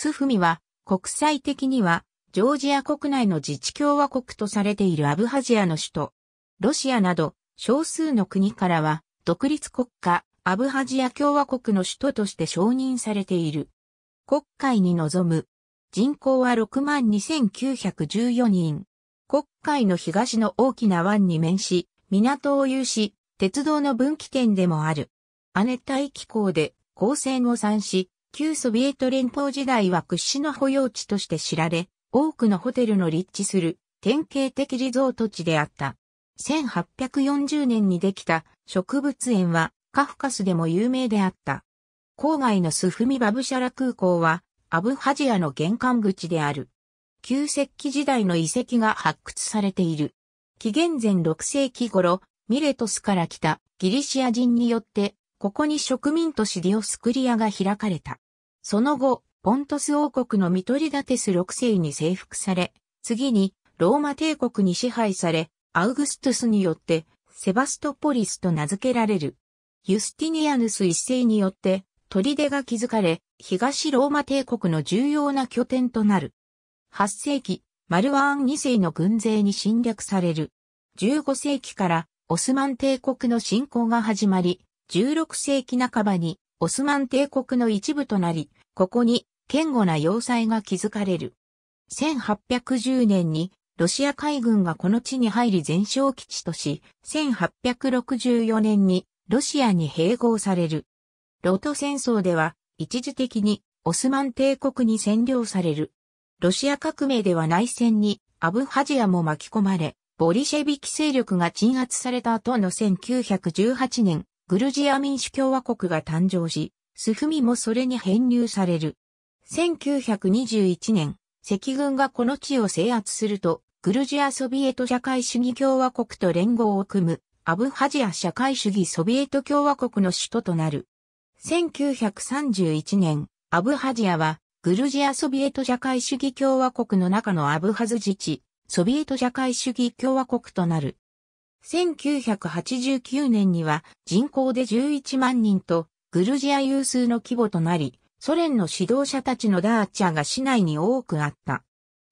スフミは、国際的には、ジョージア国内の自治共和国とされているアブハジアの首都、ロシアなど少数の国からは独立国家アブハジア共和国の首都として承認されている。国会に臨む。人口は62,914人。国会の東の大きな湾に面し、港を有し、鉄道の分岐点でもある。亜熱帯気候で、光線を産し、旧ソビエト連邦時代は屈指の保養地として知られ、多くのホテルの立地する典型的リゾート地であった。1840年にできた植物園はカフカスでも有名であった。郊外のスフミバブシャラ空港はアブハジアの玄関口である。旧石器時代の遺跡が発掘されている。紀元前6世紀頃、ミレトスから来たギリシア人によって、ここに植民都市ディオスクリアが開かれた。その後、ポントス王国のミトリダテス6世に征服され、次にローマ帝国に支配され、アウグストゥスによってセバストポリスと名付けられる。ユスティニアヌス一世によって砦が築かれ、東ローマ帝国の重要な拠点となる。8世紀、マルワーン2世の軍勢に侵略される。15世紀からオスマン帝国の侵攻が始まり、16世紀半ばにオスマン帝国の一部となり、ここに堅固な要塞が築かれる。1810年にロシア海軍がこの地に入り全勝基地とし、1864年にロシアに併合される。ロト戦争では一時的にオスマン帝国に占領される。ロシア革命では内戦にアブハジアも巻き込まれ、ボリシェビキ勢力が鎮圧された後の1918年、グルジア民主共和国が誕生し、スフミもそれに編入される。1921年、赤軍がこの地を制圧すると、グルジアソビエト社会主義共和国と連合を組む、アブハジア社会主義ソビエト共和国の首都となる。1931年、アブハジアは、グルジアソビエト社会主義共和国の中のアブハズ自治、ソビエト社会主義共和国となる。1989年には人口で11万人とグルジア有数の規模となり、ソ連の指導者たちのダーチャーが市内に多くあった。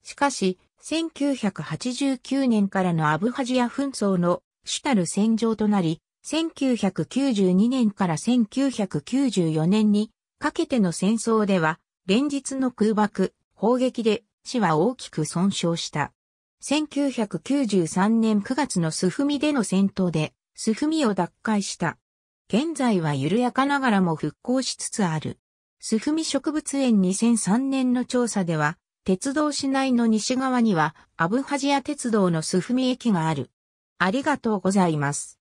しかし、1989年からのアブハジア紛争の主たる戦場となり、1992年から1994年にかけての戦争では、連日の空爆、砲撃で市は大きく損傷した。1993年9月のスフミでの戦闘で、スフミを奪回した。現在は緩やかながらも復興しつつある。スフミ植物園2003年の調査では、鉄道市内の西側にはアブハジア鉄道のスフミ駅がある。ありがとうございます。